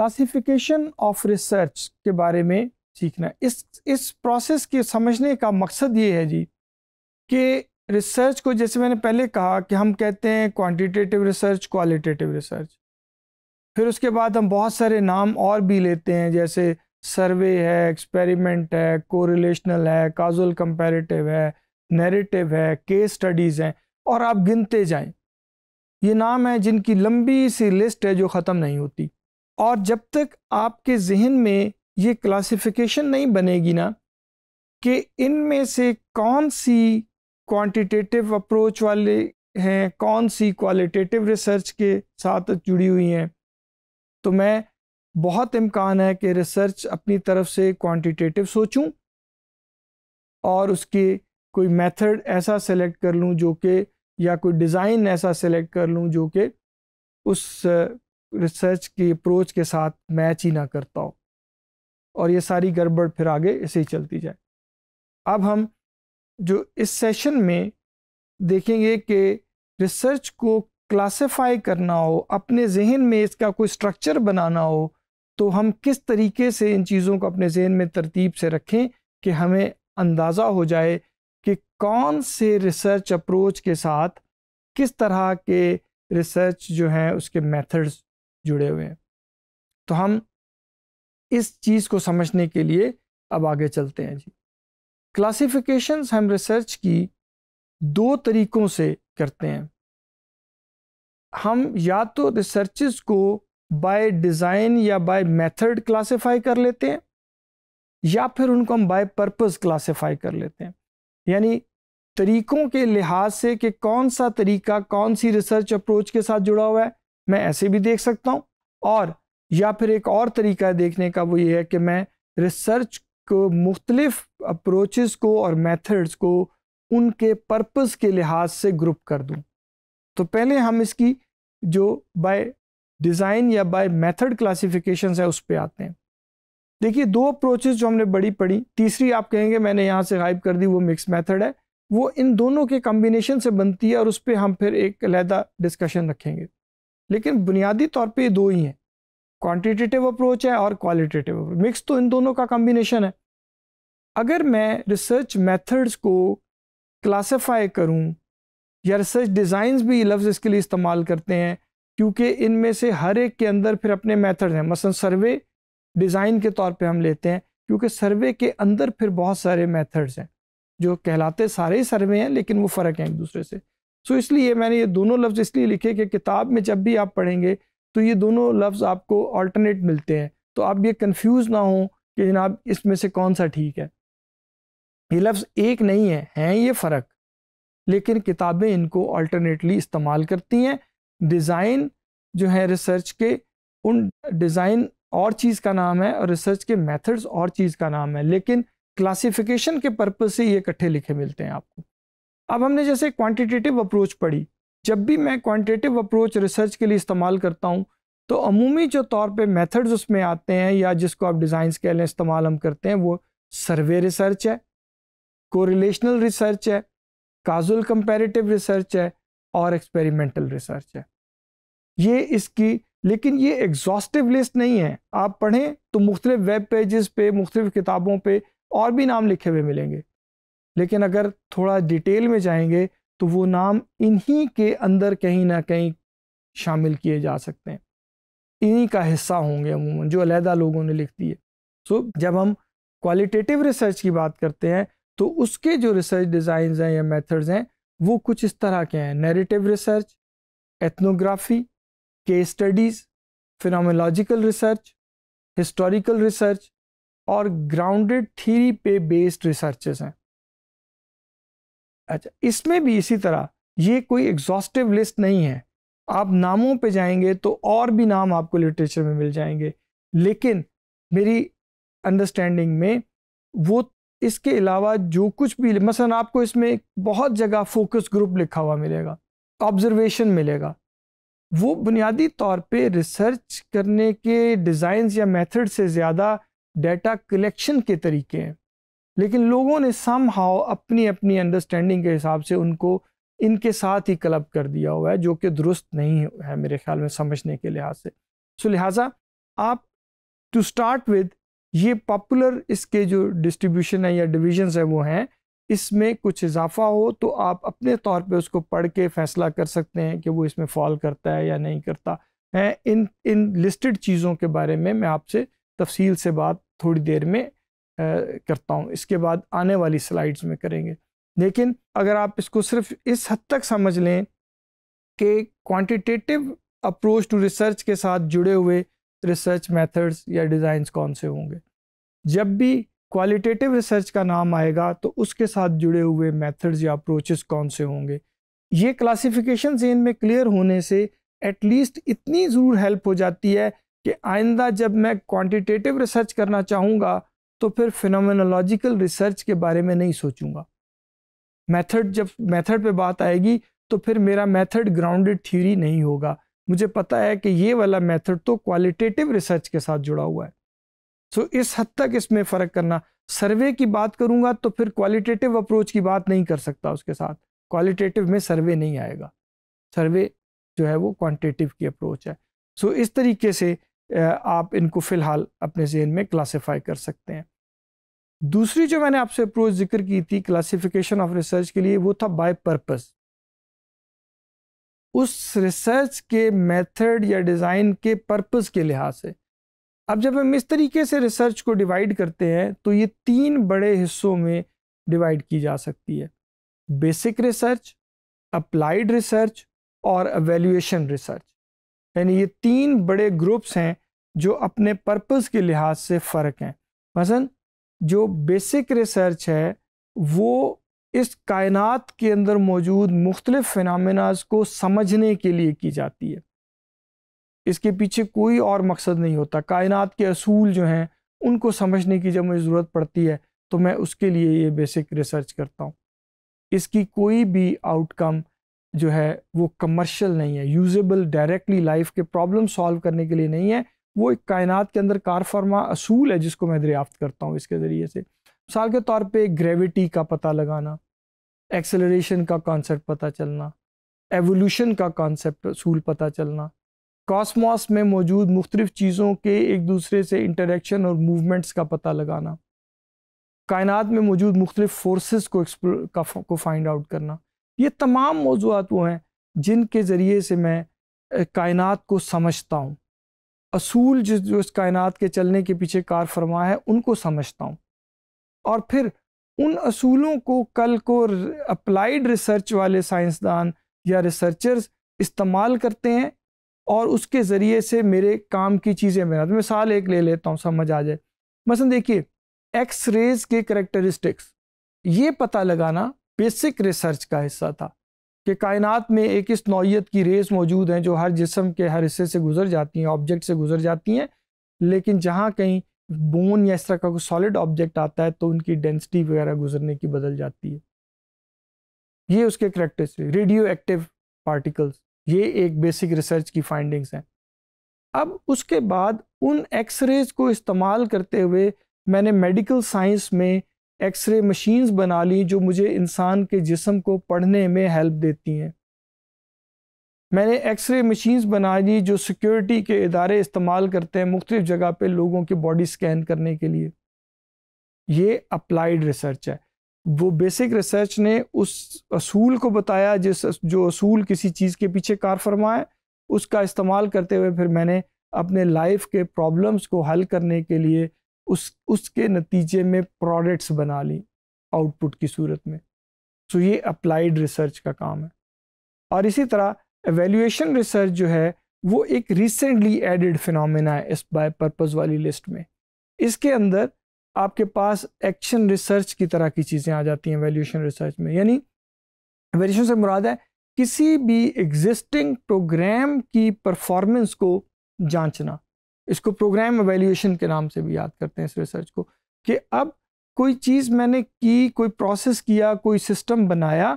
classification of research के बारे में सीखना इस इस प्रोसेस के समझने का मकसद ये है जी कि रिसर्च को जैसे मैंने पहले कहा कि हम कहते हैं क्वांटिटेटिव रिसर्च क्वालिटेटिव रिसर्च फिर उसके बाद हम बहुत सारे नाम और भी लेते हैं जैसे सर्वे है एक्सपेरिमेंट है कोरिलेशनल है काजुअल कंपेरेटिव है नैरेटिव है केस स्टडीज़ हैं और आप गिनते जाएं ये नाम है जिनकी लंबी सी लिस्ट है जो ख़त्म नहीं होती और जब तक आपके जहन में ये क्लासिफिकेशन नहीं बनेगी ना कि इनमें से कौन सी क्वांटिटेटिव अप्रोच वाले हैं कौन सी क्वालिटेटिव रिसर्च के साथ जुड़ी हुई हैं तो मैं बहुत इम्कान है कि रिसर्च अपनी तरफ से क्वांटिटेटिव सोचूं और उसके कोई मेथड ऐसा सेलेक्ट कर लूं जो कि या कोई डिज़ाइन ऐसा सेलेक्ट कर लूं जो कि उस रिसर्च की अप्रोच के साथ मैच ही ना करता हो और ये सारी गड़बड़ फिर आगे ऐसे ही चलती जाए अब हम जो इस सेशन में देखेंगे कि रिसर्च को क्लासिफाई करना हो अपने जहन में इसका कोई स्ट्रक्चर बनाना हो तो हम किस तरीके से इन चीज़ों को अपने जहन में तरतीब से रखें कि हमें अंदाज़ा हो जाए कि कौन से रिसर्च अप्रोच के साथ किस तरह के रिसर्च जो हैं उसके मेथड्स जुड़े हुए हैं तो हम इस चीज़ को समझने के लिए अब आगे चलते हैं जी क्लासिफिकेशन हम रिसर्च की दो तरीकों से करते हैं हम या तो रिसर्च को बाय डिज़ाइन या बाय मेथड क्लासिफाई कर लेते हैं या फिर उनको हम बाय पर्पस क्लासिफाई कर लेते हैं यानी तरीकों के लिहाज से कि कौन सा तरीका कौन सी रिसर्च अप्रोच के साथ जुड़ा हुआ है मैं ऐसे भी देख सकता हूँ और या फिर एक और तरीका है देखने का वो ये है कि मैं रिसर्च को मुख्तलिफ अप्रोचेस को और मेथड्स को उनके पर्पस के लिहाज से ग्रुप कर दूँ तो पहले हम इसकी जो बाय डिज़ाइन या बाय मेथड क्लासिफिकेशन है उस पर आते हैं देखिए दो अप्रोचेस जो हमने बड़ी पढ़ी तीसरी आप कहेंगे मैंने यहाँ से गायब कर दी वो मिक्स मेथड है वो इन दोनों के कम्बिनेशन से बनती है और उस पर हम फिर एक अलहदा डिस्कशन रखेंगे लेकिन बुनियादी तौर पे ये दो ही हैं क्वांटिटेटिव अप्रोच है और क्वालिटेटिव अप्रोच मिक्स तो इन दोनों का कॉम्बिनेशन है अगर मैं रिसर्च मेथड्स को क्लासिफाई करूं या रिसर्च डिज़ाइंस भी लफ्ज़ इसके लिए इस्तेमाल करते हैं क्योंकि इनमें से हर एक के अंदर फिर अपने मेथड हैं मसलन सर्वे डिज़ाइन के तौर पर हम लेते हैं क्योंकि सर्वे के अंदर फिर बहुत सारे मैथड्स हैं जो कहलाते सारे ही सर्वे हैं लेकिन वो फ़र्क हैं एक दूसरे से सो इसलिए मैंने ये दोनों लफ्ज़ इसलिए लिखे कि किताब में जब भी आप पढ़ेंगे तो ये दोनों लफ्ज़ आपको ऑल्टरनेट मिलते हैं तो आप ये कन्फ्यूज़ ना हो कि जनाब इसमें से कौन सा ठीक है ये लफ्ज़ एक नहीं है हैं ये फ़र्क लेकिन किताबें इनको अल्टरनेटली इस्तेमाल करती हैं डिज़ाइन जो है रिसर्च के उन डिज़ाइन और चीज़ का नाम है और रिसर्च के मेथड्स और चीज़ का नाम है लेकिन क्लासिफिकेशन के पर्पज़ से ये इकट्ठे लिखे मिलते हैं आपको अब हमने जैसे क्वांटिटेटिव अप्रोच पढ़ी जब भी मैं क्वांटिटेटिव अप्रोच रिसर्च के लिए इस्तेमाल करता हूँ तो अमूमी जो तौर पे मेथड्स उसमें आते हैं या जिसको आप डिज़ाइंस कह लें इस्तेमाल हम करते हैं वो सर्वे रिसर्च है कोरिलेशनल रिसर्च है काजुल कंपेरेटिव रिसर्च है और एक्सपेरिमेंटल रिसर्च है ये इसकी लेकिन ये एग्जॉस्टिव लिस्ट नहीं है आप पढ़ें तो मुख्तलिफ वेब पेजेस पे मुख्तलिफ किताबों पे और भी नाम लिखे हुए मिलेंगे लेकिन अगर थोड़ा डिटेल में जाएंगे तो वो नाम इन्हीं के अंदर कहीं ना कहीं शामिल किए जा सकते हैं इन्हीं का हिस्सा होंगे अमूमन जो अलहदा लोगों ने लिख दिए सो जब हम क्वालिटेटिव रिसर्च की बात करते हैं तो उसके जो रिसर्च डिज़ाइन हैं या मेथड्स हैं वो कुछ इस तरह के हैं नेरेटिव रिसर्च एथनोग्राफी के studies phenomenological research historical research और ग्राउंडेड थीरी पे बेस्ड रिसर्चेस हैं अच्छा इसमें भी इसी तरह ये कोई एग्जॉस्टिव लिस्ट नहीं है आप नामों पे जाएंगे तो और भी नाम आपको लिटरेचर में मिल जाएंगे लेकिन मेरी अंडरस्टैंडिंग में वो इसके अलावा जो कुछ भी मसलन आपको इसमें बहुत जगह फोकस ग्रुप लिखा हुआ मिलेगा ऑब्जर्वेशन मिलेगा वो बुनियादी तौर पे रिसर्च करने के डिज़ाइंस या मेथड से ज़्यादा डेटा कलेक्शन के तरीके हैं लेकिन लोगों ने सम हाउ अपनी अपनी अंडरस्टैंडिंग के हिसाब से उनको इनके साथ ही क्लब कर दिया हुआ है जो कि दुरुस्त नहीं है मेरे ख्याल में समझने के लिहाज से सो लिहाजा आप टू स्टार्ट विद ये पॉपुलर इसके जो डिस्ट्रीब्यूशन है या डिविजन्स है वो हैं इसमें कुछ इजाफा हो तो आप अपने तौर पे उसको पढ़ के फैसला कर सकते हैं कि वो इसमें फॉल करता है या नहीं करता है इन इन लिस्टेड चीज़ों के बारे में मैं आपसे तफसील से बात थोड़ी देर में करता हूँ इसके बाद आने वाली स्लाइड्स में करेंगे लेकिन अगर आप इसको सिर्फ इस हद तक समझ लें कि क्वांटिटेटिव अप्रोच टू रिसर्च के साथ जुड़े हुए रिसर्च मेथड्स या डिज़ाइंस कौन से होंगे जब भी क्वालिटेटिव रिसर्च का नाम आएगा तो उसके साथ जुड़े हुए मेथड्स या अप्रोचेस कौन से होंगे ये क्लासिफिकेशन जेन में क्लियर होने से एटलीस्ट इतनी ज़रूर हेल्प हो जाती है कि आइंदा जब मैं क्वांटिटेटिव रिसर्च करना चाहूँगा तो फिर फिनोमिनोलॉजिकल रिसर्च के बारे में नहीं सोचूंगा मेथड जब मेथड पे बात आएगी तो फिर मेरा मेथड ग्राउंडेड थ्योरी नहीं होगा मुझे पता है कि ये वाला मेथड तो क्वालिटेटिव रिसर्च के साथ जुड़ा हुआ है सो इस हद तक इसमें फ़र्क करना सर्वे की बात करूंगा तो फिर क्वालिटेटिव अप्रोच की बात नहीं कर सकता उसके साथ क्वालिटेटिव में सर्वे नहीं आएगा सर्वे जो है वो क्वांटिटेटिव की अप्रोच है सो so, इस तरीके से आप इनको फ़िलहाल अपने जहन में क्लासीफाई कर सकते हैं दूसरी जो मैंने आपसे अप्रोच जिक्र की थी क्लासिफिकेशन ऑफ रिसर्च के लिए वो था बाय पर्पस उस रिसर्च के मेथड या डिज़ाइन के पर्पस के लिहाज से अब जब हम इस तरीके से रिसर्च को डिवाइड करते हैं तो ये तीन बड़े हिस्सों में डिवाइड की जा सकती है बेसिक रिसर्च अप्लाइड रिसर्च और एवेल्यूएशन रिसर्च यानी ये तीन बड़े ग्रुप्स हैं जो अपने पर्पस के लिहाज से फ़र्क हैं मसलन जो बेसिक रिसर्च है वो इस कायनात के अंदर मौजूद मुख्तलिफ फिनमिनाज को समझने के लिए की जाती है इसके पीछे कोई और मकसद नहीं होता कायनात के असूल जो हैं उनको समझने की जब मुझे ज़रूरत पड़ती है तो मैं उसके लिए ये बेसिक रिसर्च करता हूँ इसकी कोई भी आउटकम जो है वो कमर्शियल नहीं है यूजेबल डायरेक्टली लाइफ के प्रॉब्लम सॉल्व करने के लिए नहीं है वो एक कायनात के अंदर कार असूल है जिसको मैं दरियाफ्त करता हूँ इसके ज़रिए से मिसाल के तौर पे ग्रेविटी का पता लगाना एक्सेलरेशन का कॉन्सेप्ट पता चलना एवोल्यूशन का कॉन्सेप्ट असूल पता चलना कॉस्मॉस में मौजूद मुख्तलिफ़ चीज़ों के एक दूसरे से इंटरेक्शन और मूवमेंट्स का पता लगाना कायनात में मौजूद मुख्तलिफ़ फोर्सेस को एक्सप्लोर का को फाइंड आउट करना ये तमाम मौजूद वो हैं जिनके ज़रिए से मैं कायनात को समझता हूँ असूल जिस जो इस कायनात के चलने के पीछे कार फरमा है उनको समझता हूँ और फिर उन असूलों को कल को अप्लाइड रिसर्च वाले साइंसदान या रिसर्चर्स इस्तेमाल करते हैं और उसके ज़रिए से मेरे काम की चीज़ें मेरा तो मिसाल एक ले लेता हूँ समझ आ जाए मसलन देखिए एक्स रेज के करेक्टरिस्टिक्स ये पता लगाना बेसिक रिसर्च का हिस्सा था कि कायनात में एक इस नौीयत की रेस मौजूद हैं जो हर जिसम के हर हिस्से से गुजर जाती हैं ऑब्जेक्ट से गुजर जाती हैं लेकिन जहाँ कहीं बोन या इस तरह का कोई सॉलिड ऑब्जेक्ट आता है तो उनकी डेंसिटी वगैरह गुजरने की बदल जाती है ये उसके करेक्टर्स रेडियो एक्टिव पार्टिकल्स ये एक बेसिक रिसर्च की फाइंडिंग्स हैं अब उसके बाद उन एक्सरेज को इस्तेमाल करते हुए मैंने मेडिकल साइंस में एक्सरे मशीन्स बना ली जो मुझे इंसान के जिसम को पढ़ने में हेल्प देती हैं मैंने एक्सरे मशीन्स बना ली जो सिक्योरिटी के इदारे इस्तेमाल करते हैं मुख्तलिफ़ जगह पे लोगों की बॉडी स्कैन करने के लिए ये अप्लाइड रिसर्च है वो बेसिक रिसर्च ने उस असूल को बताया जिस जो असूल किसी चीज़ के पीछे कार फरमाए उसका इस्तेमाल करते हुए फिर मैंने अपने लाइफ के प्रॉब्लम्स को हल करने के लिए उस उसके नतीजे में प्रोडक्ट्स बना ली आउटपुट की सूरत में सो ये अप्लाइड रिसर्च का काम है और इसी तरह एवेल्यूशन रिसर्च जो है वो एक रिसेंटली एडिड फिनमिना है इस बाय पर्पज़ वाली लिस्ट में इसके अंदर आपके पास एक्शन रिसर्च की तरह की चीज़ें आ जाती हैं वैल्यूशन रिसर्च में यानी वैल्यूशन से मुराद है किसी भी एग्जिस्टिंग प्रोग्राम की परफॉर्मेंस को जांचना इसको प्रोग्राम एवेल्यूशन के नाम से भी याद करते हैं इस रिसर्च को कि अब कोई चीज़ मैंने की कोई प्रोसेस किया कोई सिस्टम बनाया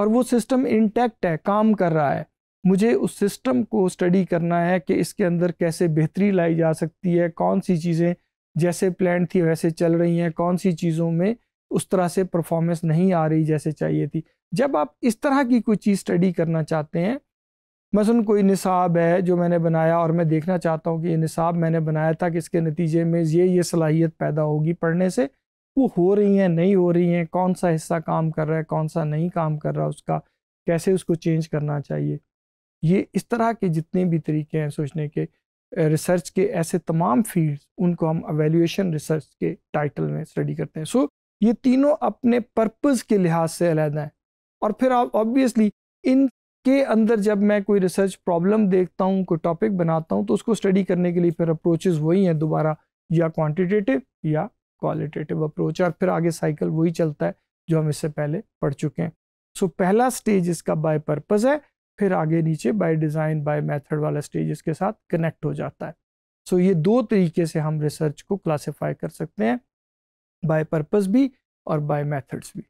और वो सिस्टम इंटैक्ट है काम कर रहा है मुझे उस सिस्टम को स्टडी करना है कि इसके अंदर कैसे बेहतरी लाई जा सकती है कौन सी चीज़ें जैसे प्लान थी वैसे चल रही हैं कौन सी चीज़ों में उस तरह से परफॉर्मेंस नहीं आ रही जैसे चाहिए थी जब आप इस तरह की कोई चीज़ स्टडी करना चाहते हैं मसलन कोई निसाब है जो मैंने बनाया और मैं देखना चाहता हूँ कि ये निसाब मैंने बनाया था कि इसके नतीजे में ये ये सलाहियत पैदा होगी पढ़ने से वो हो रही हैं नहीं हो रही हैं कौन सा हिस्सा काम कर रहा है कौन सा नहीं काम कर रहा उसका कैसे उसको चेंज करना चाहिए ये इस तरह के जितने भी तरीके हैं सोचने के रिसर्च के ऐसे तमाम फील्ड्स उनको हम अवेल्यूशन रिसर्च के टाइटल में स्टडी करते हैं सो so, ये तीनों अपने पर्पज़ के लिहाज से अलहदा हैं और फिर आप ऑब्वियसली इन के अंदर जब मैं कोई रिसर्च प्रॉब्लम देखता हूँ कोई टॉपिक बनाता हूँ तो उसको स्टडी करने के लिए फिर अप्रोचेज वही हैं दोबारा या क्वांटिटेटिव या क्वालिटेटिव अप्रोच और फिर आगे साइकिल वही चलता है जो हम इससे पहले पढ़ चुके हैं सो so, पहला स्टेज इसका बाय पर्पज़ है फिर आगे नीचे बाय डिज़ाइन बाय मेथड वाला स्टेज इसके साथ कनेक्ट हो जाता है सो so, ये दो तरीके से हम रिसर्च को क्लासीफाई कर सकते हैं बाय पर्पज़ भी और बाय मैथड्स भी